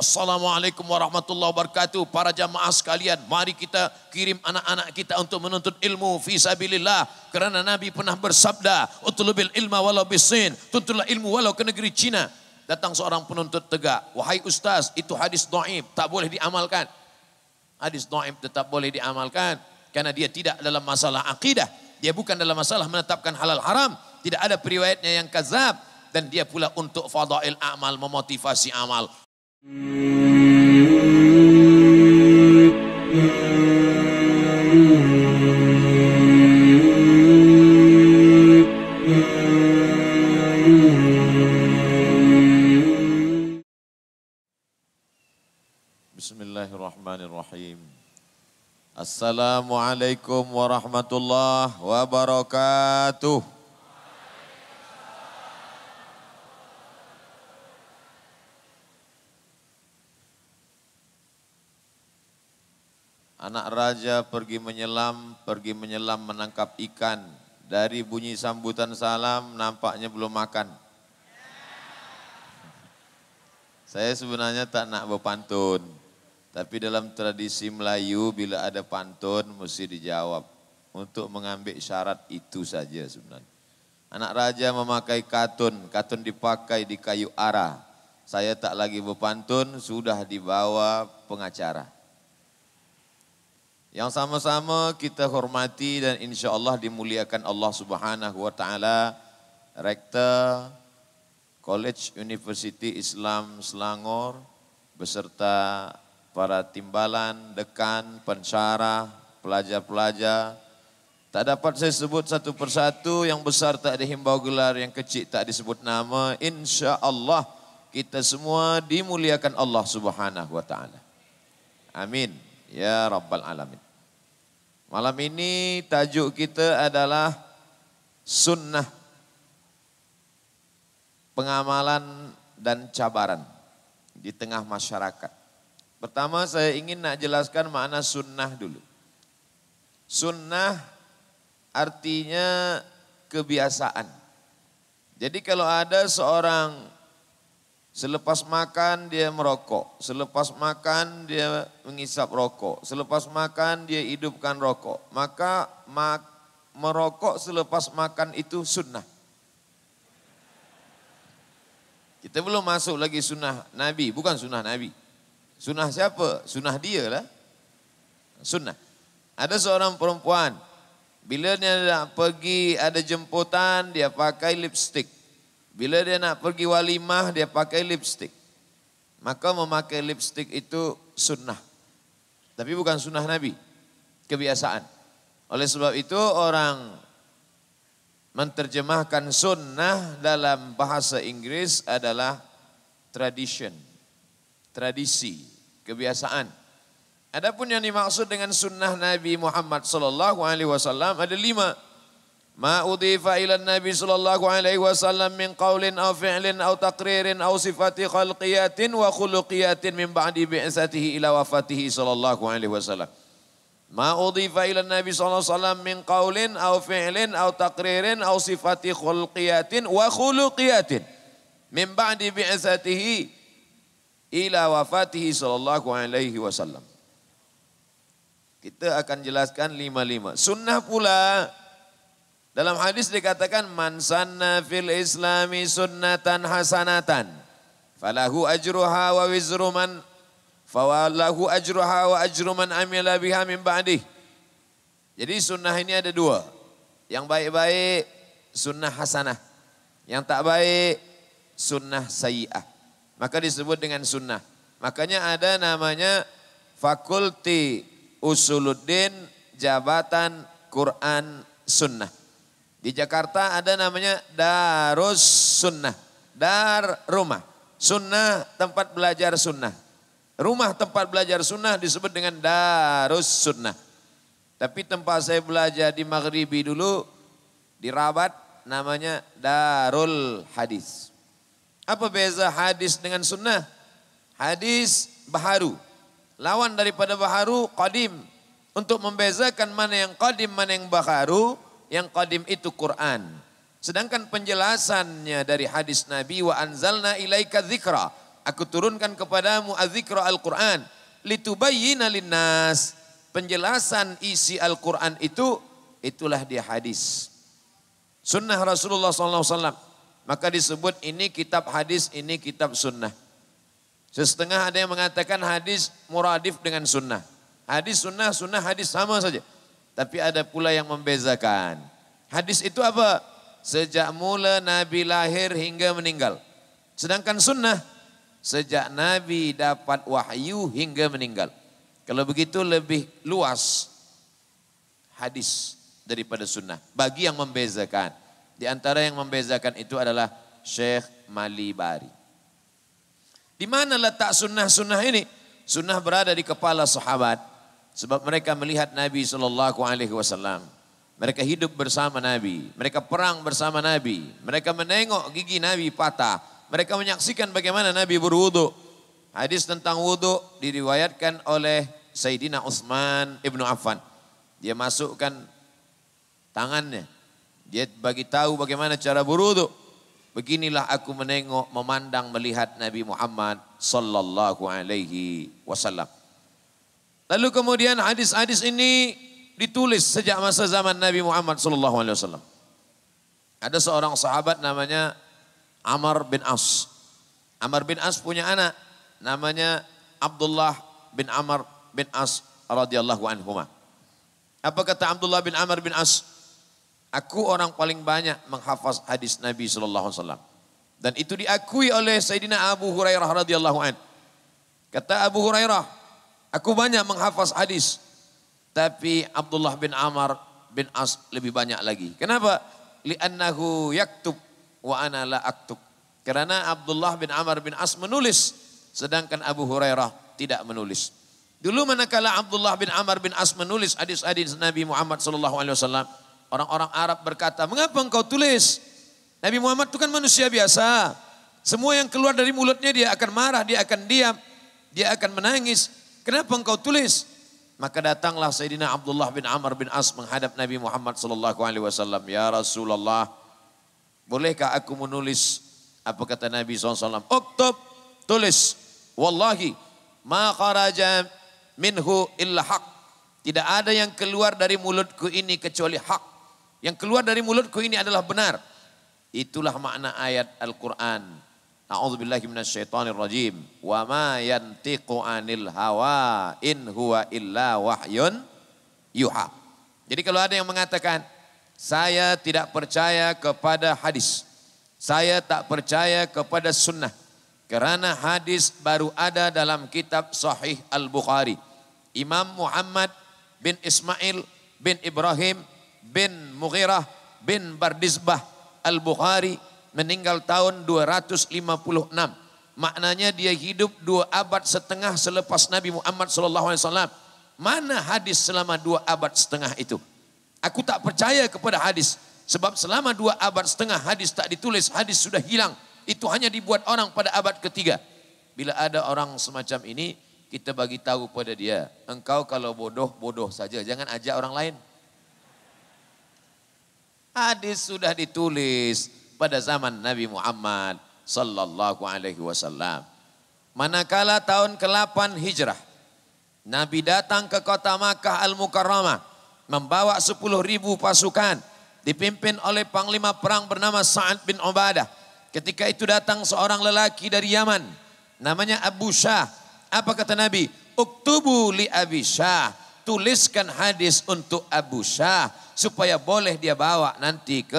Assalamualaikum warahmatullahi wabarakatuh. Para jamaah sekalian, mari kita kirim anak-anak kita untuk menuntut ilmu fi sabilillah. Kerana Nabi pernah bersabda, "Utlubil ilma walau bisin, tuntutlah ilmu walau ke negeri Cina." Datang seorang penuntut tegak, "Wahai ustaz, itu hadis doib tak boleh diamalkan." Hadis do'ib tetap boleh diamalkan. Karena dia tidak dalam masalah akidah. Dia bukan dalam masalah menetapkan halal haram. Tidak ada periwayatnya yang kazab. Dan dia pula untuk fadail amal, memotivasi amal. Hmm. Assalamualaikum warahmatullahi wabarakatuh. Anak raja pergi menyelam, pergi menyelam menangkap ikan. Dari bunyi sambutan salam nampaknya belum makan. Saya sebenarnya tak nak berpantun. Tapi dalam tradisi Melayu bila ada pantun mesti dijawab. Untuk mengambil syarat itu saja sebenarnya. Anak raja memakai katun, katun dipakai di kayu arah. Saya tak lagi berpantun, sudah dibawa pengacara. Yang sama-sama kita hormati dan insya Allah dimuliakan Allah subhanahu wa ta'ala. Rektor College University Islam Selangor beserta para timbalan, dekan, pensyarah, pelajar-pelajar. Tak dapat saya sebut satu persatu, yang besar tak dihimbau gelar, yang kecil tak disebut nama. Insya Allah kita semua dimuliakan Allah subhanahu wa ta'ala. Amin. Ya Rabbal Alamin. Malam ini tajuk kita adalah sunnah pengamalan dan cabaran di tengah masyarakat. Pertama saya ingin nak jelaskan makna sunnah dulu. Sunnah artinya kebiasaan. Jadi kalau ada seorang selepas makan dia merokok, selepas makan dia mengisap rokok, selepas makan dia hidupkan rokok, maka mak, merokok selepas makan itu sunnah. Kita belum masuk lagi sunnah Nabi, bukan sunnah Nabi. Sunnah siapa? Sunnah dia lah. Sunnah. Ada seorang perempuan. Bila dia nak pergi ada jemputan, dia pakai lipstick. Bila dia nak pergi walimah, dia pakai lipstick. Maka memakai lipstick itu sunnah. Tapi bukan sunnah Nabi. Kebiasaan. Oleh sebab itu orang menterjemahkan sunnah dalam bahasa Inggris adalah tradition. Tradisi. kebiasaan. Adapun yang dimaksud dengan sunnah Nabi Muhammad sallallahu alaihi wasallam ada lima. Ma udhifa ila Nabi sallallahu alaihi wasallam min qaulin aw fi'lin aw taqririn aw sifati khalqiyatin wa khuluqiyatin min ba'di bi'satihi ila wafatihi sallallahu alaihi wasallam. Ma udhifa ila Nabi sallallahu alaihi wasallam min qaulin aw fi'lin aw taqririn aw sifati khalqiyatin wa khuluqiyatin min ba'di bi'satihi ila wafatihi sallallahu alaihi wasallam. Kita akan jelaskan lima-lima. Sunnah pula dalam hadis dikatakan man sanna fil islami sunnatan hasanatan falahu ajruha wa wizru man fawalahu ajruha wa ajru man amila biha min ba'di. Jadi sunnah ini ada dua. Yang baik-baik sunnah hasanah. Yang tak baik sunnah sayyi'ah. Maka disebut dengan sunnah. Makanya ada namanya Fakulti Usuluddin Jabatan Quran Sunnah. Di Jakarta ada namanya Darus Sunnah. Dar rumah. Sunnah tempat belajar sunnah. Rumah tempat belajar sunnah disebut dengan Darus Sunnah. Tapi tempat saya belajar di Maghribi dulu, di Rabat namanya Darul Hadis. Apa beza hadis dengan sunnah? Hadis baharu. Lawan daripada baharu qadim. Untuk membezakan mana yang qadim, mana yang baharu, yang qadim itu Quran. Sedangkan penjelasannya dari hadis Nabi wa anzalna ilaika zikra. Aku turunkan kepadamu azikra al-Quran litubayyina linnas. Penjelasan isi Al-Quran itu itulah dia hadis. Sunnah Rasulullah SAW. Maka disebut ini kitab hadis, ini kitab sunnah. Sesetengah ada yang mengatakan hadis muradif dengan sunnah. Hadis sunnah, sunnah hadis sama saja. Tapi ada pula yang membezakan. Hadis itu apa? Sejak mula Nabi lahir hingga meninggal. Sedangkan sunnah, sejak Nabi dapat wahyu hingga meninggal. Kalau begitu lebih luas hadis daripada sunnah. Bagi yang membezakan. Di antara yang membezakan itu adalah Syekh Malibari. Di mana letak sunnah-sunnah ini? Sunnah berada di kepala sahabat. Sebab mereka melihat Nabi Shallallahu Alaihi Wasallam. Mereka hidup bersama Nabi. Mereka perang bersama Nabi. Mereka menengok gigi Nabi patah. Mereka menyaksikan bagaimana Nabi berwudu. Hadis tentang wudu diriwayatkan oleh Sayyidina Utsman ibnu Affan. Dia masukkan tangannya dia bagi tahu bagaimana cara berwudu. Beginilah aku menengok, memandang, melihat Nabi Muhammad sallallahu alaihi wasallam. Lalu kemudian hadis-hadis ini ditulis sejak masa zaman Nabi Muhammad sallallahu alaihi wasallam. Ada seorang sahabat namanya Amr bin As. Amr bin As punya anak namanya Abdullah bin Amr bin As radhiyallahu anhuma. Apa kata Abdullah bin Amr bin As? Aku orang paling banyak menghafaz hadis Nabi sallallahu alaihi wasallam. Dan itu diakui oleh Sayyidina Abu Hurairah radhiyallahu an. Kata Abu Hurairah, aku banyak menghafaz hadis. Tapi Abdullah bin Amar bin As lebih banyak lagi. Kenapa? Li'annahu yaktub wa ana la aktub. Karena Abdullah bin Amr bin As menulis sedangkan Abu Hurairah tidak menulis. Dulu manakala Abdullah bin Amr bin As menulis hadis-hadis Nabi Muhammad sallallahu alaihi wasallam, Orang-orang Arab berkata, mengapa engkau tulis? Nabi Muhammad itu kan manusia biasa. Semua yang keluar dari mulutnya dia akan marah, dia akan diam, dia akan menangis. Kenapa engkau tulis? Maka datanglah Sayyidina Abdullah bin Amr bin As menghadap Nabi Muhammad sallallahu alaihi wasallam, "Ya Rasulullah, bolehkah aku menulis?" Apa kata Nabi SAW? Uktub, tulis. Wallahi, ma kharaja minhu illa haq. Tidak ada yang keluar dari mulutku ini kecuali hak. Yang keluar dari mulutku ini adalah benar. Itulah makna ayat Al-Quran. A'udzubillahi minasyaitonir rajim. Wa ma yantiqu anil hawa in huwa illa wahyun yuha. Jadi kalau ada yang mengatakan, saya tidak percaya kepada hadis. Saya tak percaya kepada sunnah. Kerana hadis baru ada dalam kitab Sahih Al-Bukhari. Imam Muhammad bin Ismail bin Ibrahim bin Mughirah bin Bardisbah Al-Bukhari meninggal tahun 256. Maknanya dia hidup dua abad setengah selepas Nabi Muhammad SAW. Mana hadis selama dua abad setengah itu? Aku tak percaya kepada hadis. Sebab selama dua abad setengah hadis tak ditulis, hadis sudah hilang. Itu hanya dibuat orang pada abad ketiga. Bila ada orang semacam ini, kita bagi tahu pada dia. Engkau kalau bodoh, bodoh saja. Jangan ajak orang lain. Hadis sudah ditulis pada zaman Nabi Muhammad sallallahu alaihi wasallam. Manakala tahun ke-8 Hijrah, Nabi datang ke kota Makkah Al-Mukarramah membawa sepuluh ribu pasukan dipimpin oleh panglima perang bernama Sa'ad bin Ubadah. Ketika itu datang seorang lelaki dari Yaman namanya Abu Syah. Apa kata Nabi? Uktubu li Abi Syah tuliskan hadis untuk Abu Syah supaya boleh dia bawa nanti ke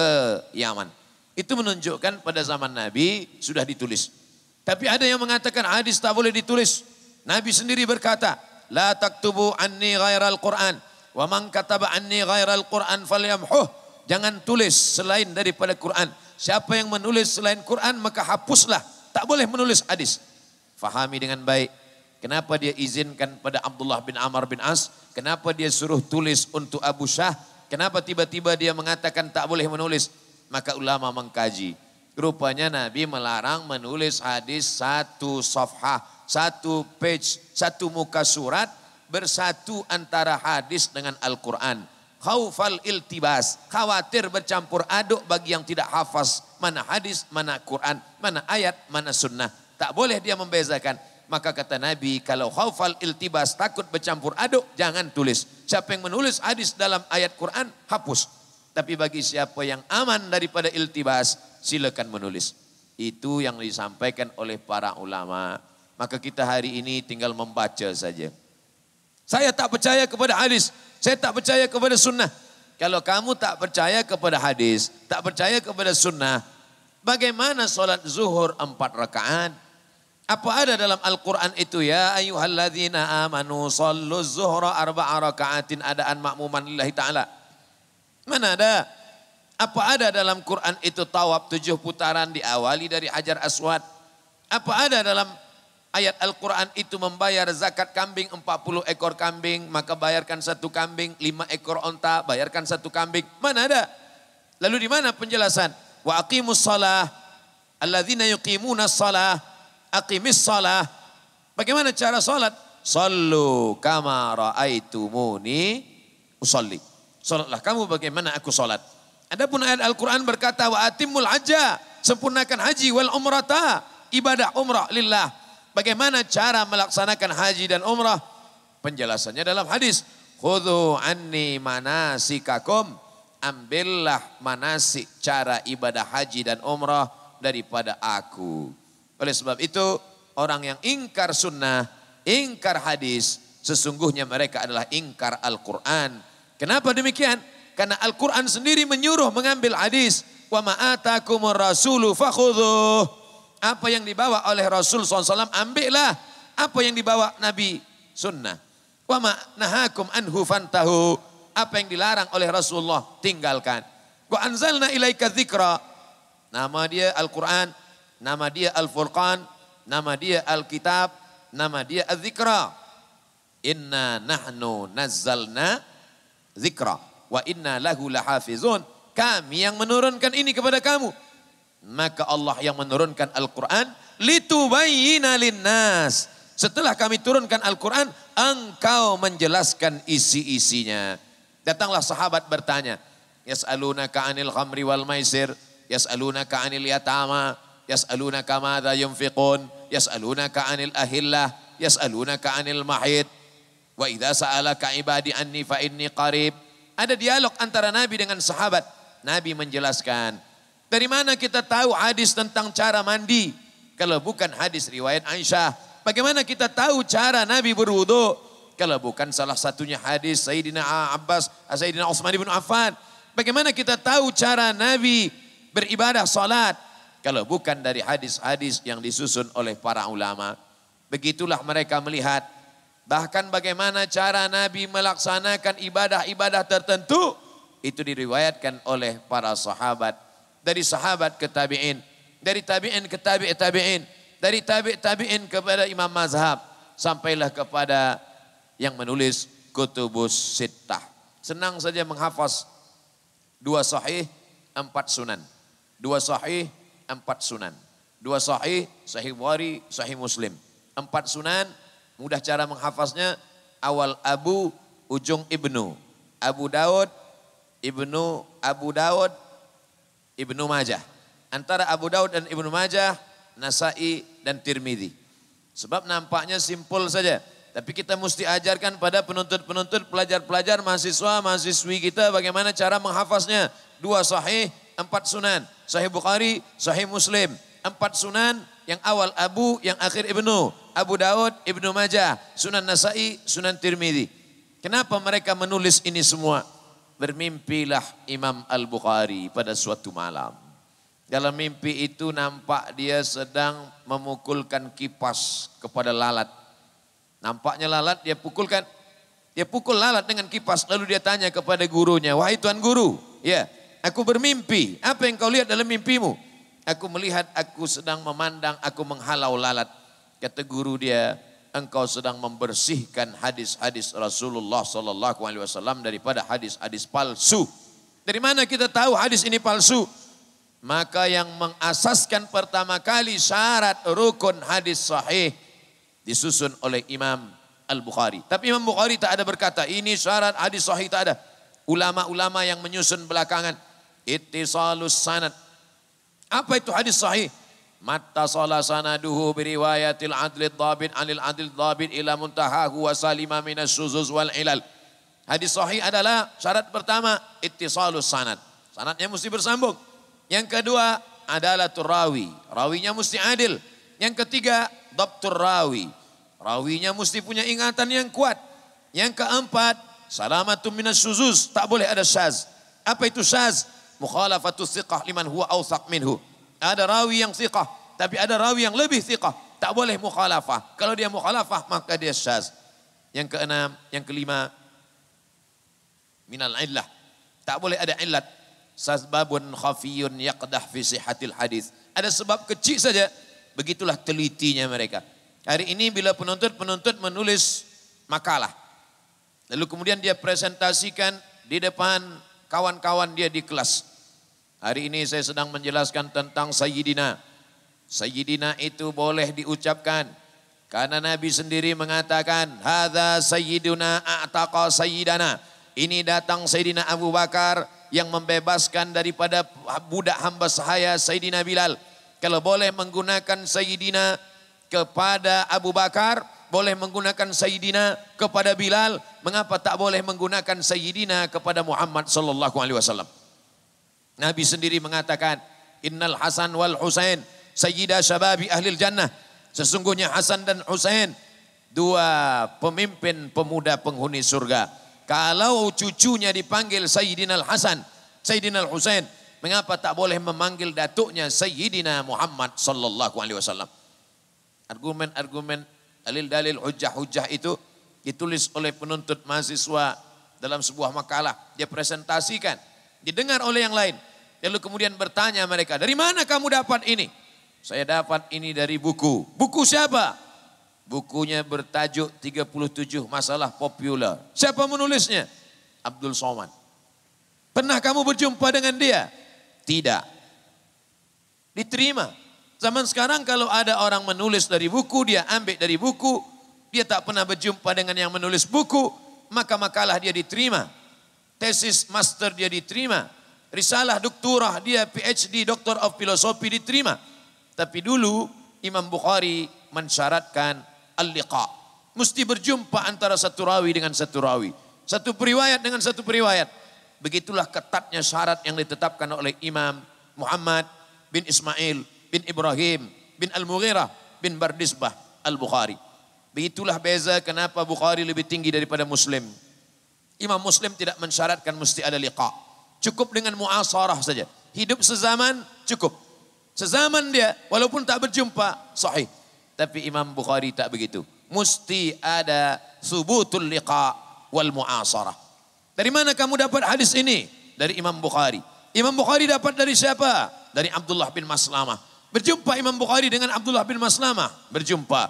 Yaman. Itu menunjukkan pada zaman Nabi sudah ditulis. Tapi ada yang mengatakan hadis tak boleh ditulis. Nabi sendiri berkata, "La taktubu anni ghairal Qur'an wa man kataba anni ghairal Qur'an falyamhuh." Jangan tulis selain daripada Quran. Siapa yang menulis selain Quran maka hapuslah. Tak boleh menulis hadis. Fahami dengan baik Kenapa dia izinkan pada Abdullah bin Amr bin As? Kenapa dia suruh tulis untuk Abu Syah? Kenapa tiba-tiba dia mengatakan tak boleh menulis? Maka ulama mengkaji. Rupanya Nabi melarang menulis hadis satu safhah, satu page, satu muka surat bersatu antara hadis dengan Al-Quran. Khaufal iltibas, khawatir bercampur aduk bagi yang tidak hafaz. Mana hadis, mana Quran, mana ayat, mana sunnah. Tak boleh dia membezakan maka kata Nabi, kalau khaufal iltibas takut bercampur aduk, jangan tulis. Siapa yang menulis hadis dalam ayat Quran, hapus. Tapi bagi siapa yang aman daripada iltibas, silakan menulis. Itu yang disampaikan oleh para ulama. Maka kita hari ini tinggal membaca saja. Saya tak percaya kepada hadis. Saya tak percaya kepada sunnah. Kalau kamu tak percaya kepada hadis, tak percaya kepada sunnah, bagaimana solat zuhur empat rakaat, apa ada dalam Al-Quran itu ya ayuhalladzina amanu sallu zuhra arba'a raka'atin adaan makmuman lillahi ta'ala. Mana ada? Apa ada dalam Quran itu tawab tujuh putaran diawali dari hajar aswad? Apa ada dalam ayat Al-Quran itu membayar zakat kambing 40 ekor kambing, maka bayarkan satu kambing, lima ekor onta, bayarkan satu kambing. Mana ada? Lalu di mana penjelasan? Wa aqimus salah, alladzina yuqimuna salah, aqimis salah. Bagaimana cara salat? Sallu kama raaitumuni usalli. Salatlah kamu bagaimana aku salat. Adapun ayat Al-Qur'an berkata wa atimul haja, sempurnakan haji wal umrata, ibadah umrah lillah. Bagaimana cara melaksanakan haji dan umrah? Penjelasannya dalam hadis. Khudhu anni manasikakum. Ambillah manasik cara ibadah haji dan umrah daripada aku. Oleh sebab itu orang yang ingkar sunnah, ingkar hadis, sesungguhnya mereka adalah ingkar Al-Quran. Kenapa demikian? Karena Al-Quran sendiri menyuruh mengambil hadis. Wa ma'atakumur rasulu fakhuduh. Apa yang dibawa oleh Rasul SAW, ambillah. Apa yang dibawa Nabi Sunnah. Wa ma'nahakum anhu fantahu. Apa yang dilarang oleh Rasulullah, tinggalkan. Wa anzalna ilaika dzikra. Nama dia Al-Quran. Nama dia Al-Furqan, nama dia Al-Kitab, nama dia Az-Zikra. Inna nahnu nazzalna zikra wa inna lahu lahafizun. Kami yang menurunkan ini kepada kamu. Maka Allah yang menurunkan Al-Quran Litubayina linnas. Setelah kami turunkan Al-Quran, engkau menjelaskan isi-isinya. Datanglah sahabat bertanya, Yas'alunaka anil khamri wal maisir, yas'alunaka anil yatama, Yas'alunaka madha yunfiqun. Yas'alunaka anil ahillah. Yas'alunaka anil mahid. Wa idha sa'alaka ibadi anni fa inni qarib. Ada dialog antara Nabi dengan sahabat. Nabi menjelaskan. Dari mana kita tahu hadis tentang cara mandi? Kalau bukan hadis riwayat Aisyah. Bagaimana kita tahu cara Nabi berwudu? Kalau bukan salah satunya hadis Sayyidina Abbas, Sayyidina Utsman bin Affan. Bagaimana kita tahu cara Nabi beribadah salat? Kalau bukan dari hadis-hadis yang disusun oleh para ulama. Begitulah mereka melihat. Bahkan bagaimana cara Nabi melaksanakan ibadah-ibadah tertentu. Itu diriwayatkan oleh para sahabat. Dari sahabat ke tabi'in. Dari tabi'in ke tabi'in. tabi'in dari tabi' tabi'in kepada imam mazhab sampailah kepada yang menulis kutubus sittah. Senang saja menghafaz dua sahih, empat sunan. Dua sahih, empat sunan. Dua sahih, sahih Wari, sahih Muslim. Empat sunan, mudah cara menghafaznya. Awal Abu, ujung Ibnu. Abu Daud, Ibnu Abu Daud, Ibnu Majah. Antara Abu Daud dan Ibnu Majah, Nasai dan Tirmidhi. Sebab nampaknya simpel saja. Tapi kita mesti ajarkan pada penuntut-penuntut, pelajar-pelajar, mahasiswa, mahasiswi kita bagaimana cara menghafaznya. Dua sahih, empat sunan. Sahih Bukhari, Sahih Muslim. Empat sunan, yang awal Abu, yang akhir Ibnu. Abu Daud, Ibnu Majah, Sunan Nasai, Sunan Tirmidhi. Kenapa mereka menulis ini semua? Bermimpilah Imam Al-Bukhari pada suatu malam. Dalam mimpi itu nampak dia sedang memukulkan kipas kepada lalat. Nampaknya lalat dia pukulkan. Dia pukul lalat dengan kipas lalu dia tanya kepada gurunya, "Wahai Tuan Guru, ya, aku bermimpi. Apa yang kau lihat dalam mimpimu? Aku melihat aku sedang memandang, aku menghalau lalat. Kata guru dia, engkau sedang membersihkan hadis-hadis Rasulullah Sallallahu Alaihi Wasallam daripada hadis-hadis palsu. Dari mana kita tahu hadis ini palsu? Maka yang mengasaskan pertama kali syarat rukun hadis sahih disusun oleh Imam Al-Bukhari. Tapi Imam Bukhari tak ada berkata, ini syarat hadis sahih tak ada. Ulama-ulama yang menyusun belakangan. Ittisalus sanad. Apa itu hadis sahih? Mata sala sanaduhu biriwayatil adli dhabit anil adil dhabit ila muntahahu wa salima minas suzuz wal ilal. Hadis sahih adalah syarat pertama ittisalus sanad. Sanadnya mesti bersambung. Yang kedua adalah turawi. Rawinya mesti adil. Yang ketiga dabtur rawi. Rawinya mesti punya ingatan yang kuat. Yang keempat salamatun minas suzuz. Tak boleh ada syaz. Apa itu syaz? Mukhalafatus siqah liman huwa awsaq minhu. Ada rawi yang siqah, tapi ada rawi yang lebih siqah. Tak boleh mukhalafah. Kalau dia mukhalafah maka dia syaz. Yang keenam, yang kelima minal illah. Tak boleh ada illat. Sazbabun khafiyun yaqdah fi sihatil hadis. Ada sebab kecil saja. Begitulah telitinya mereka. Hari ini bila penuntut-penuntut menulis makalah. Lalu kemudian dia presentasikan di depan kawan-kawan dia di kelas. Hari ini saya sedang menjelaskan tentang Sayyidina. Sayyidina itu boleh diucapkan. Karena Nabi sendiri mengatakan, Hada Sayyiduna a'taqa Sayyidana. Ini datang Sayyidina Abu Bakar yang membebaskan daripada budak hamba sahaya Sayyidina Bilal. Kalau boleh menggunakan Sayyidina kepada Abu Bakar, boleh menggunakan Sayyidina kepada Bilal, mengapa tak boleh menggunakan Sayyidina kepada Muhammad sallallahu alaihi wasallam? Nabi sendiri mengatakan, Innal Hasan wal Husain, Sayyida Syababi Ahlil Jannah. Sesungguhnya Hasan dan Husain, dua pemimpin pemuda penghuni surga. Kalau cucunya dipanggil Sayyidina Al-Hasan, Sayyidina Al-Husain, mengapa tak boleh memanggil datuknya Sayyidina Muhammad sallallahu alaihi wasallam? Argumen-argumen dalil dalil hujah-hujah itu ditulis oleh penuntut mahasiswa dalam sebuah makalah, dia presentasikan didengar oleh yang lain. Lalu kemudian bertanya mereka, dari mana kamu dapat ini? Saya dapat ini dari buku. Buku siapa? Bukunya bertajuk 37 Masalah Populer. Siapa menulisnya? Abdul Somad. Pernah kamu berjumpa dengan dia? Tidak. Diterima. Zaman sekarang kalau ada orang menulis dari buku, dia ambil dari buku, dia tak pernah berjumpa dengan yang menulis buku, maka makalah dia diterima tesis master dia diterima, risalah doktorah dia PhD, Doctor of Philosophy diterima. Tapi dulu Imam Bukhari mensyaratkan al-liqa. Mesti berjumpa antara satu rawi dengan satu rawi. Satu periwayat dengan satu periwayat. Begitulah ketatnya syarat yang ditetapkan oleh Imam Muhammad bin Ismail bin Ibrahim bin Al-Mughirah bin Bardisbah Al-Bukhari. Begitulah beza kenapa Bukhari lebih tinggi daripada Muslim. Imam Muslim tidak mensyaratkan mesti ada liqa. Cukup dengan muasarah saja. Hidup sezaman cukup. Sezaman dia walaupun tak berjumpa sahih. Tapi Imam Bukhari tak begitu. Mesti ada subutul liqa wal muasarah. Dari mana kamu dapat hadis ini? Dari Imam Bukhari. Imam Bukhari dapat dari siapa? Dari Abdullah bin Maslamah. Berjumpa Imam Bukhari dengan Abdullah bin Maslamah. Berjumpa.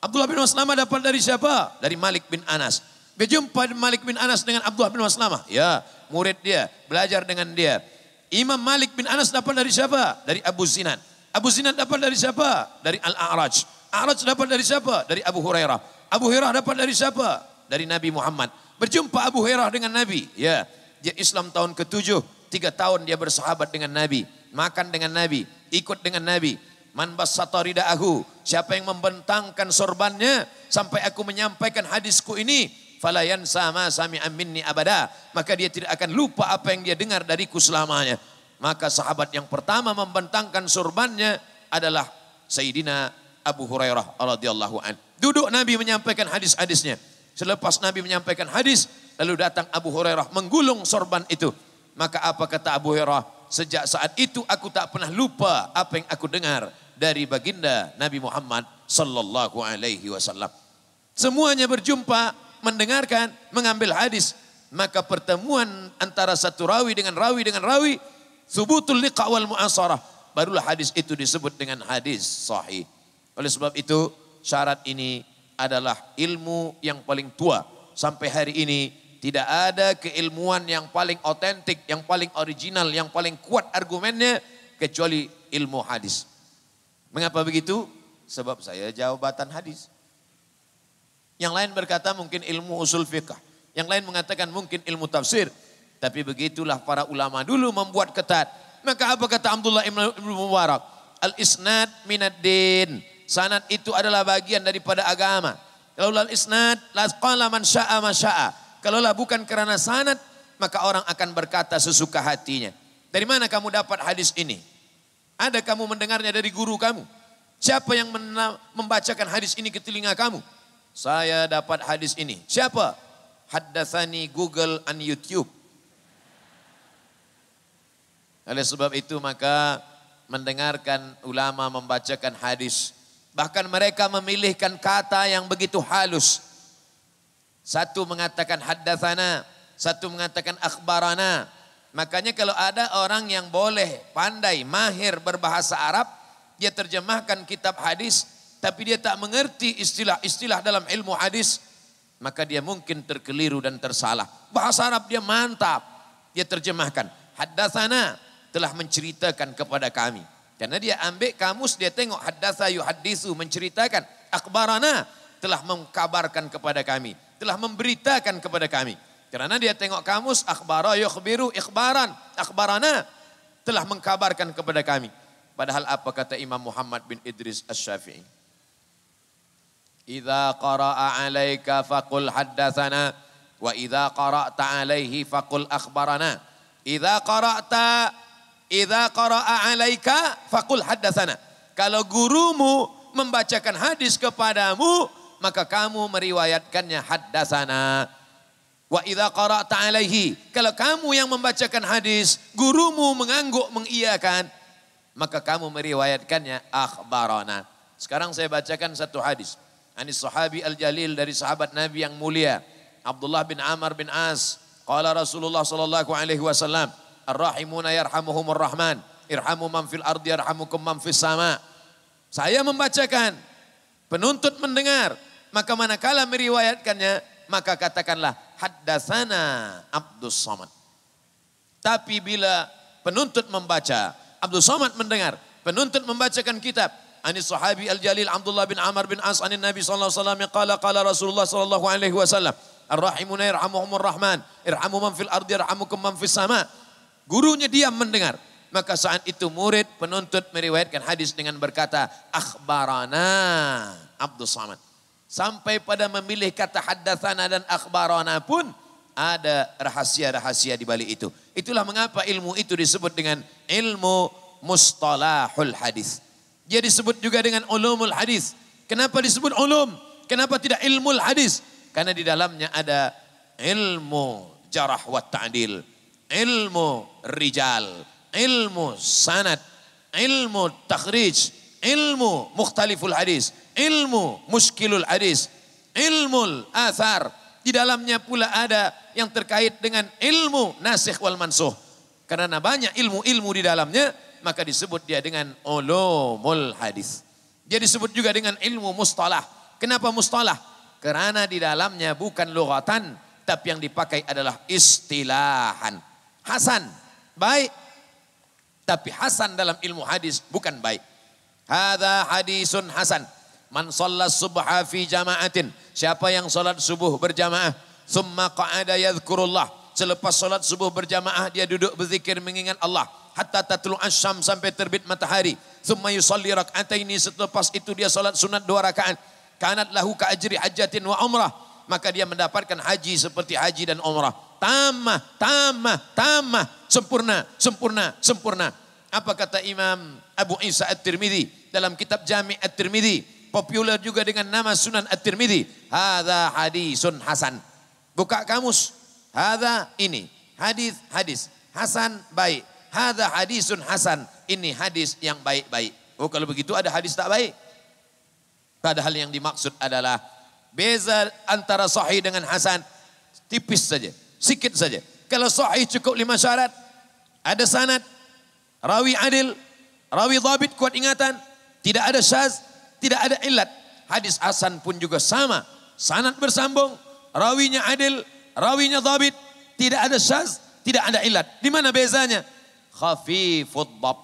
Abdullah bin Maslamah dapat dari siapa? Dari Malik bin Anas. Berjumpa Malik bin Anas dengan Abdullah bin Maslamah. Ya, murid dia, belajar dengan dia. Imam Malik bin Anas dapat dari siapa? Dari Abu Zinan. Abu Zinan dapat dari siapa? Dari Al-A'raj. A'raj dapat dari siapa? Dari Abu Hurairah. Abu Hurairah dapat dari siapa? Dari Nabi Muhammad. Berjumpa Abu Hurairah dengan Nabi. Ya, dia Islam tahun ke-7. Tiga tahun dia bersahabat dengan Nabi. Makan dengan Nabi. Ikut dengan Nabi. Man bassatarida'ahu. Siapa yang membentangkan sorbannya. Sampai aku menyampaikan hadisku ini falayan sama sami aminni abada. Maka dia tidak akan lupa apa yang dia dengar dariku selamanya. Maka sahabat yang pertama membentangkan surbannya adalah Sayyidina Abu Hurairah radhiyallahu an. Duduk Nabi menyampaikan hadis-hadisnya. Selepas Nabi menyampaikan hadis, lalu datang Abu Hurairah menggulung sorban itu. Maka apa kata Abu Hurairah? Sejak saat itu aku tak pernah lupa apa yang aku dengar dari baginda Nabi Muhammad sallallahu alaihi wasallam. Semuanya berjumpa mendengarkan, mengambil hadis. Maka pertemuan antara satu rawi dengan rawi dengan rawi, subutul liqa wal mu'asarah. Barulah hadis itu disebut dengan hadis sahih. Oleh sebab itu syarat ini adalah ilmu yang paling tua. Sampai hari ini tidak ada keilmuan yang paling otentik, yang paling original, yang paling kuat argumennya kecuali ilmu hadis. Mengapa begitu? Sebab saya jawabatan hadis. Yang lain berkata mungkin ilmu usul fiqh. Yang lain mengatakan mungkin ilmu tafsir. Tapi begitulah para ulama dulu membuat ketat. Maka apa kata Abdullah Ibn Mubarak? Al-isnad minad din. Sanad itu adalah bagian daripada agama. Kalaulah isnad, laqala man sya'a ma sya'a. Kalaulah bukan kerana sanad, maka orang akan berkata sesuka hatinya. Dari mana kamu dapat hadis ini? Ada kamu mendengarnya dari guru kamu? Siapa yang membacakan hadis ini ke telinga kamu? Saya dapat hadis ini. Siapa? Haddasani Google and YouTube. Oleh sebab itu maka mendengarkan ulama membacakan hadis. Bahkan mereka memilihkan kata yang begitu halus. Satu mengatakan haddatsana, satu mengatakan akhbarana. Makanya kalau ada orang yang boleh, pandai, mahir berbahasa Arab, dia terjemahkan kitab hadis tapi dia tak mengerti istilah-istilah dalam ilmu hadis, maka dia mungkin terkeliru dan tersalah. Bahasa Arab dia mantap. Dia terjemahkan, haddatsana telah menceritakan kepada kami. Karena dia ambil kamus, dia tengok haddatsa yuhaddisu menceritakan, Akbarana telah mengkabarkan kepada kami, telah memberitakan kepada kami. Karena dia tengok kamus, akhbara yukhbiru ikhbaran, akbarana telah mengkabarkan kepada kami. Padahal apa kata Imam Muhammad bin Idris As-Syafi'i? Idza qara'a 'alaika faqul haddatsana wa idza qara'ta 'alaihi faqul akhbarana. Idza qara'ta idza qara'a 'alaika faqul Kalau gurumu membacakan hadis kepadamu, maka kamu meriwayatkannya haddatsana. Wa idza qara'ta 'alaihi, kalau kamu yang membacakan hadis, gurumu mengangguk mengiyakan, maka kamu meriwayatkannya akhbarana. Sekarang saya bacakan satu hadis. Anis sahabi al-jalil dari sahabat Nabi yang mulia. Abdullah bin Amr bin As. Qala Rasulullah sallallahu alaihi wasallam. Ar-rahimuna yarhamuhumur rahman. Irhamu man fil ardi yarhamukum man fis sama. Saya membacakan. Penuntut mendengar. Maka manakala meriwayatkannya. Maka katakanlah. Haddasana Abdus Samad. Tapi bila penuntut membaca. Abdus Somad mendengar. Penuntut membacakan kitab Ani sahabi al-jalil Abdullah bin Amr bin As anin Nabi sallallahu alaihi wasallam qala qala Rasulullah sallallahu alaihi wasallam Ar-rahimuna irhamuhumur rahman irhamu man fil ardi irhamukum man fis sama. Gurunya diam mendengar. Maka saat itu murid penuntut meriwayatkan hadis dengan berkata akhbarana Abdus Samad. Sampai pada memilih kata haddatsana dan akhbarana pun ada rahasia-rahasia di balik itu. Itulah mengapa ilmu itu disebut dengan ilmu mustalahul hadis. Dia disebut juga dengan ulumul hadis. Kenapa disebut ulum? Kenapa tidak ilmul hadis? Karena di dalamnya ada ilmu jarah wa ta'dil, ilmu rijal, ilmu sanad, ilmu takhrij, ilmu mukhtaliful hadis, ilmu muskilul hadis, ilmul athar. Di dalamnya pula ada yang terkait dengan ilmu nasih wal mansuh. Karena banyak ilmu-ilmu di dalamnya maka disebut dia dengan ulumul hadis. Dia disebut juga dengan ilmu mustalah. Kenapa mustalah? Karena di dalamnya bukan lughatan, tapi yang dipakai adalah istilahan. Hasan, baik. Tapi Hasan dalam ilmu hadis bukan baik. Hada hadisun Hasan. Man sholat subha fi jama'atin. Siapa yang sholat subuh berjamaah. Summa qa'ada yadhkurullah. Selepas sholat subuh berjamaah dia duduk berzikir mengingat Allah hatta tatlu asyam sampai terbit matahari. Thumma yusalli rak'ataini setelah itu dia salat sunat dua rakaat. Kanat lahu ka'ajri hajatin wa umrah. Maka dia mendapatkan haji seperti haji dan umrah. Tamah, tamah, tamah. Sempurna, sempurna, sempurna. Apa kata Imam Abu Isa At-Tirmidhi dalam kitab Jami At-Tirmidhi. Populer juga dengan nama Sunan At-Tirmidhi. Hada hadisun hasan. Buka kamus. Hada ini. Hadis, hadis. Hasan baik. Hada hadisun hasan. Ini hadis yang baik-baik. Oh kalau begitu ada hadis tak baik. Padahal yang dimaksud adalah beza antara sahih dengan hasan tipis saja, sikit saja. Kalau sahih cukup lima syarat. Ada sanad, rawi adil, rawi dhabit kuat ingatan, tidak ada syaz, tidak ada ilat. Hadis hasan pun juga sama. Sanad bersambung, rawinya adil, rawinya dhabit, tidak ada syaz, tidak ada ilat. Di mana bezanya? khafifud dhab.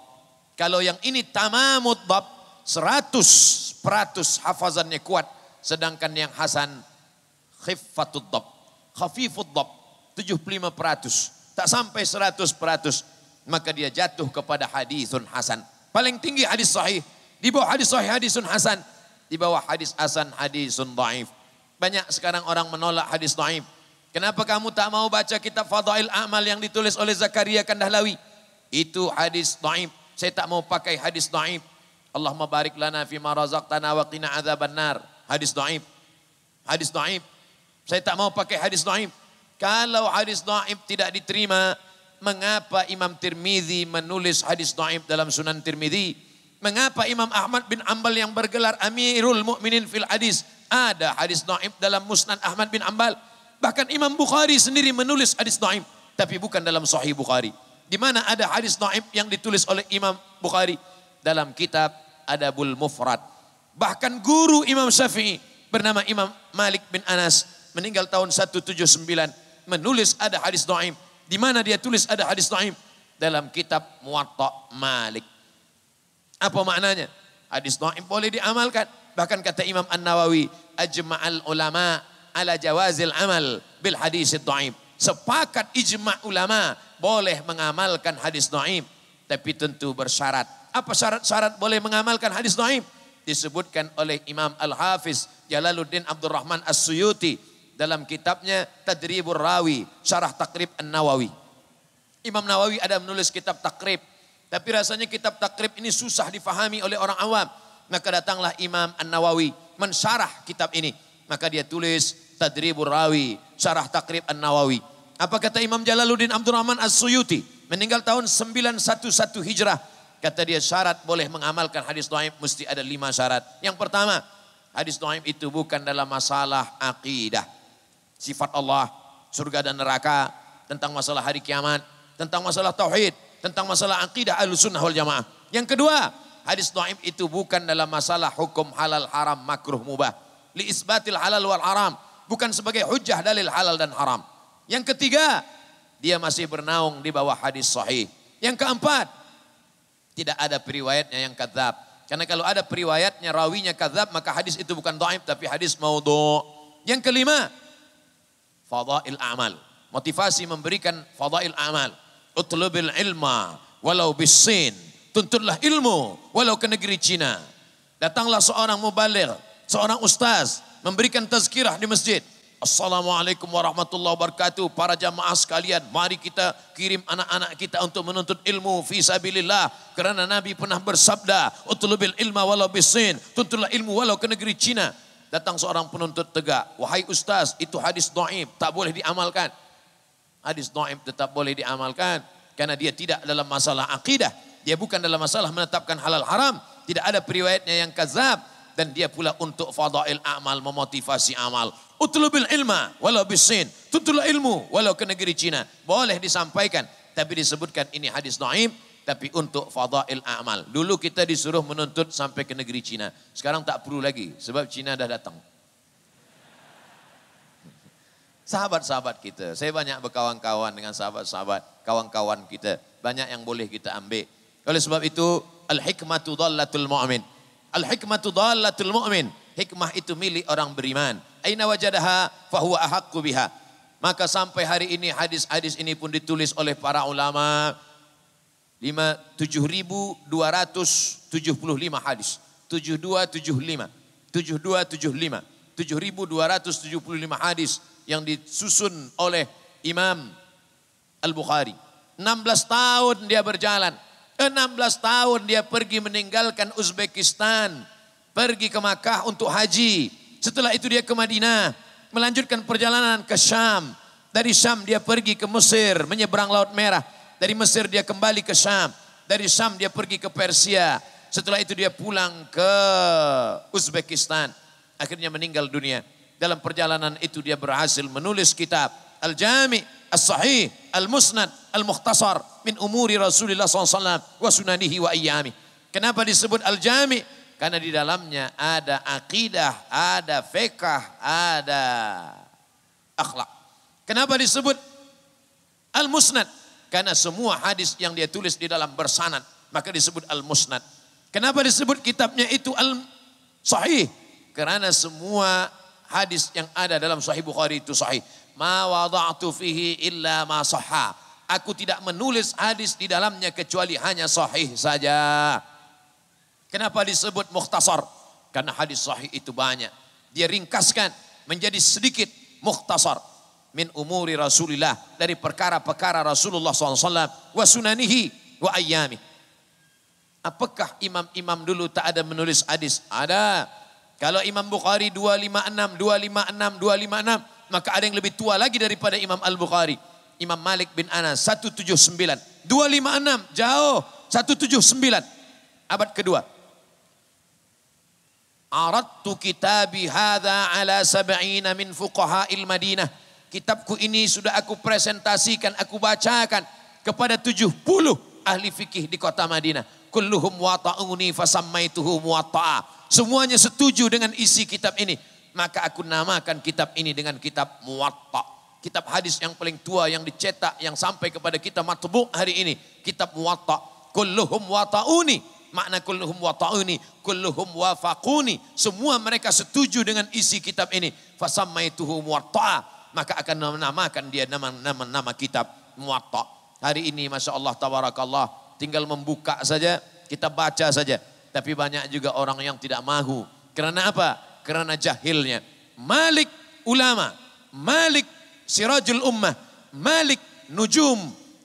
Kalau yang ini tamamut dhab, 100 peratus hafazannya kuat. Sedangkan yang Hasan khifatut dhab. tujuh dhab, 75 peratus. Tak sampai 100 peratus. Maka dia jatuh kepada hadisun Hasan. Paling tinggi hadis sahih. Di bawah hadis sahih hadisun Hasan. Di bawah hadis Hasan hadisun daif. Banyak sekarang orang menolak hadis daif. Kenapa kamu tak mau baca kitab Fadail Amal yang ditulis oleh Zakaria Kandahlawi? Itu hadis dhaif. Saya tak mau pakai hadis dhaif. Allahumma barik lana fima razaqtana wa qina adzaban nar. Hadis dhaif. Hadis dhaif. Saya tak mau pakai hadis dhaif. Kalau hadis dhaif tidak diterima, mengapa Imam Tirmidzi menulis hadis dhaif dalam Sunan Tirmidzi? Mengapa Imam Ahmad bin Ambal yang bergelar Amirul Mukminin fil hadis ada hadis dhaif dalam Musnad Ahmad bin Ambal? Bahkan Imam Bukhari sendiri menulis hadis dhaif tapi bukan dalam Sahih Bukhari. Di mana ada hadis naib yang ditulis oleh Imam Bukhari dalam kitab Adabul Mufrad. Bahkan guru Imam Syafi'i bernama Imam Malik bin Anas meninggal tahun 179 menulis ada hadis naib. Di mana dia tulis ada hadis naib dalam kitab Muwatta Malik. Apa maknanya? Hadis naib boleh diamalkan. Bahkan kata Imam An-Nawawi, ajma'al ulama ala jawazil amal bil hadis Naib. Sepakat ijma ulama boleh mengamalkan hadis Naim, Tapi tentu bersyarat. Apa syarat-syarat boleh mengamalkan hadis Naim? Disebutkan oleh Imam Al-Hafiz Jalaluddin Abdurrahman As-Suyuti dalam kitabnya Tadribur Rawi, Syarah Takrib An-Nawawi. Imam Nawawi ada menulis kitab takrib. Tapi rasanya kitab takrib ini susah difahami oleh orang awam. Maka datanglah Imam An-Nawawi mensyarah kitab ini. Maka dia tulis Tadribur Rawi, Syarah Takrib An-Nawawi. Apa kata Imam Jalaluddin Abdurrahman As-Suyuti? Meninggal tahun 911 Hijrah. Kata dia syarat boleh mengamalkan hadis doaib mesti ada lima syarat. Yang pertama, hadis doaib itu bukan dalam masalah akidah. Sifat Allah, surga dan neraka, tentang masalah hari kiamat, tentang masalah tauhid, tentang masalah akidah al-sunnah wal jamaah. Yang kedua, hadis doaib itu bukan dalam masalah hukum halal haram makruh mubah. Li isbatil halal wal haram. Bukan sebagai hujah dalil halal dan haram. Yang ketiga, dia masih bernaung di bawah hadis sahih. Yang keempat, tidak ada periwayatnya yang kadzab. Karena kalau ada periwayatnya rawinya kadzab, maka hadis itu bukan dhaif tapi hadis maudhu. Yang kelima, fadail amal. Motivasi memberikan fadail amal. Utlubil ilma walau bisin. Tuntutlah ilmu walau ke negeri Cina. Datanglah seorang mubalir, seorang ustaz memberikan tazkirah di masjid. Assalamualaikum warahmatullahi wabarakatuh. Para jamaah sekalian, mari kita kirim anak-anak kita untuk menuntut ilmu fi fisabilillah. karena Nabi pernah bersabda, "Utlubil ilma walau bisin." Tuntutlah ilmu walau ke negeri Cina. Datang seorang penuntut tegak, "Wahai ustaz, itu hadis dhaif, tak boleh diamalkan." Hadis dhaif tetap boleh diamalkan karena dia tidak dalam masalah akidah. Dia bukan dalam masalah menetapkan halal haram. Tidak ada periwayatnya yang kazab dan dia pula untuk fadail amal memotivasi amal utlubil ilma walau bisin. Tutulah ilmu walau ke negeri Cina. Boleh disampaikan. Tapi disebutkan ini hadis naim. Tapi untuk fadha'il amal. Dulu kita disuruh menuntut sampai ke negeri Cina. Sekarang tak perlu lagi. Sebab Cina dah datang. Sahabat-sahabat kita. Saya banyak berkawan-kawan dengan sahabat-sahabat. Kawan-kawan kita. Banyak yang boleh kita ambil. Oleh sebab itu, Al-hikmatu dhalatul mu'min. Al-hikmatu dhalatul mu'min. Hikmah itu milik orang beriman. aina wajadaha fahuwa ahakku biha. Maka sampai hari ini hadis-hadis ini pun ditulis oleh para ulama 7275 hadis. 7275. 7275. 7275 hadis yang disusun oleh Imam Al-Bukhari. 16 tahun dia berjalan. 16 tahun dia pergi meninggalkan Uzbekistan. Pergi ke Makkah untuk haji. Setelah itu dia ke Madinah, melanjutkan perjalanan ke Syam. Dari Syam dia pergi ke Mesir, menyeberang Laut Merah. Dari Mesir dia kembali ke Syam. Dari Syam dia pergi ke Persia. Setelah itu dia pulang ke Uzbekistan. Akhirnya meninggal dunia. Dalam perjalanan itu dia berhasil menulis kitab Al-Jami, Al sahih Al-Musnad, Al-Mukhtasar min umuri Rasulullah SAW wa sunanihi wa iyami. Kenapa disebut Al-Jami? Karena di dalamnya ada akidah, ada fikah, ada akhlak. Kenapa disebut al-musnad? Karena semua hadis yang dia tulis di dalam bersanad, maka disebut al-musnad. Kenapa disebut kitabnya itu al-sahih? Karena semua hadis yang ada dalam sahih Bukhari itu sahih. Ma wada'tu fihi illa ma sahha. Aku tidak menulis hadis di dalamnya kecuali hanya sahih saja. Kenapa disebut mukhtasar? Karena hadis sahih itu banyak. Dia ringkaskan menjadi sedikit mukhtasar min umuri Rasulillah dari perkara-perkara Rasulullah SAW wa sunanihi wa ayyami. Apakah imam-imam dulu tak ada menulis hadis? Ada. Kalau Imam Bukhari 256, 256, 256, maka ada yang lebih tua lagi daripada Imam Al-Bukhari. Imam Malik bin Anas 179, 256 jauh 179 abad kedua. Aradtu kitabi hadha ala sab'ina min fuqaha'il Madinah. Kitabku ini sudah aku presentasikan, aku bacakan kepada 70 ahli fikih di kota Madinah. Kulluhum wata'uni fasammaituhu muwatta'a. Semuanya setuju dengan isi kitab ini. Maka aku namakan kitab ini dengan kitab muwatta. Kitab hadis yang paling tua yang dicetak yang sampai kepada kita matbu hari ini. Kitab muwatta. Kulluhum wata'uni Makna kulluhum wa ta'uni, kulluhum wa faquni. Semua mereka setuju dengan isi kitab ini. Fasammaituhu muwatta'a. Maka akan menamakan dia nama-nama kitab muwatta'. Hari ini Masya Allah tawarakallah Tinggal membuka saja, kita baca saja. Tapi banyak juga orang yang tidak mahu. Karena apa? Karena jahilnya. Malik ulama, Malik sirajul ummah, Malik nujum.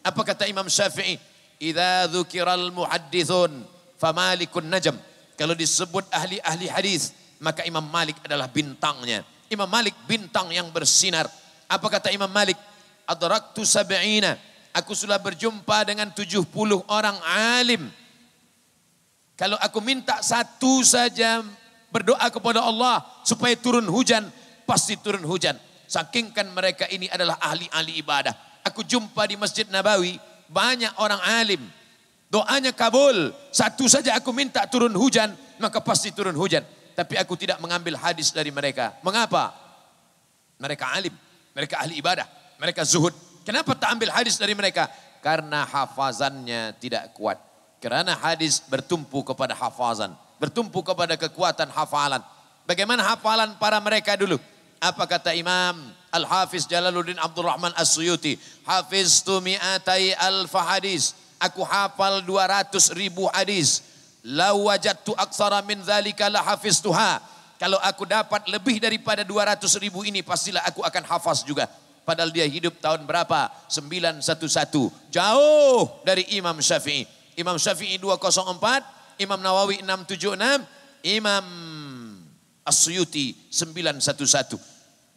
Apa kata Imam Syafi'i? Idza dzukiral muhadditsun famalikun najam. Kalau disebut ahli-ahli hadis, maka Imam Malik adalah bintangnya. Imam Malik bintang yang bersinar. Apa kata Imam Malik? Adraktu sab'ina. Aku sudah berjumpa dengan 70 orang alim. Kalau aku minta satu saja berdoa kepada Allah supaya turun hujan, pasti turun hujan. Sakingkan mereka ini adalah ahli-ahli ibadah. Aku jumpa di Masjid Nabawi, banyak orang alim Doanya kabul. Satu saja aku minta turun hujan, maka pasti turun hujan. Tapi aku tidak mengambil hadis dari mereka. Mengapa? Mereka alim, mereka ahli ibadah, mereka zuhud. Kenapa tak ambil hadis dari mereka? Karena hafazannya tidak kuat. Karena hadis bertumpu kepada hafazan, bertumpu kepada kekuatan hafalan. Bagaimana hafalan para mereka dulu? Apa kata Imam Al-Hafiz Jalaluddin Abdul Rahman As-Suyuti? Hafiz tu mi'atai al fahadis Aku hafal 200 ribu hadis. Lau wajatu aksara min zalika la hafiz tuha. Kalau aku dapat lebih daripada 200 ribu ini pastilah aku akan hafaz juga. Padahal dia hidup tahun berapa? 911. Jauh dari Imam Syafi'i. Imam Syafi'i 204, Imam Nawawi 676, Imam As-Suyuti 911.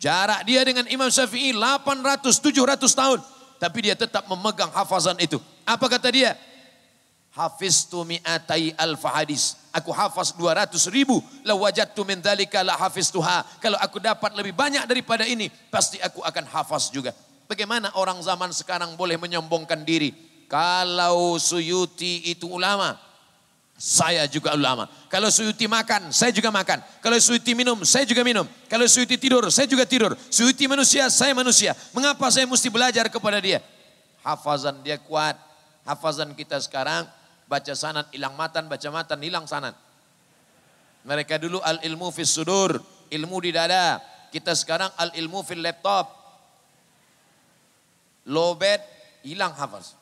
Jarak dia dengan Imam Syafi'i 800-700 tahun. Tapi dia tetap memegang hafazan itu. Apa kata dia? Hafiz tu mi'atai alfa hadis. Aku hafaz 200 ribu. La tu min dhalika la hafiz tuha. Kalau aku dapat lebih banyak daripada ini, pasti aku akan hafaz juga. Bagaimana orang zaman sekarang boleh menyombongkan diri? Kalau Suyuti itu ulama, saya juga ulama. Kalau Suyuti makan, saya juga makan. Kalau Suyuti minum, saya juga minum. Kalau Suyuti tidur, saya juga tidur. Suyuti manusia, saya manusia. Mengapa saya mesti belajar kepada dia? Hafazan dia kuat, Hafazan kita sekarang baca sanat hilang matan, baca matan hilang sanat. Mereka dulu al ilmu fis sudur, ilmu di dada. Kita sekarang al ilmu fil laptop. Lobet hilang hafaz.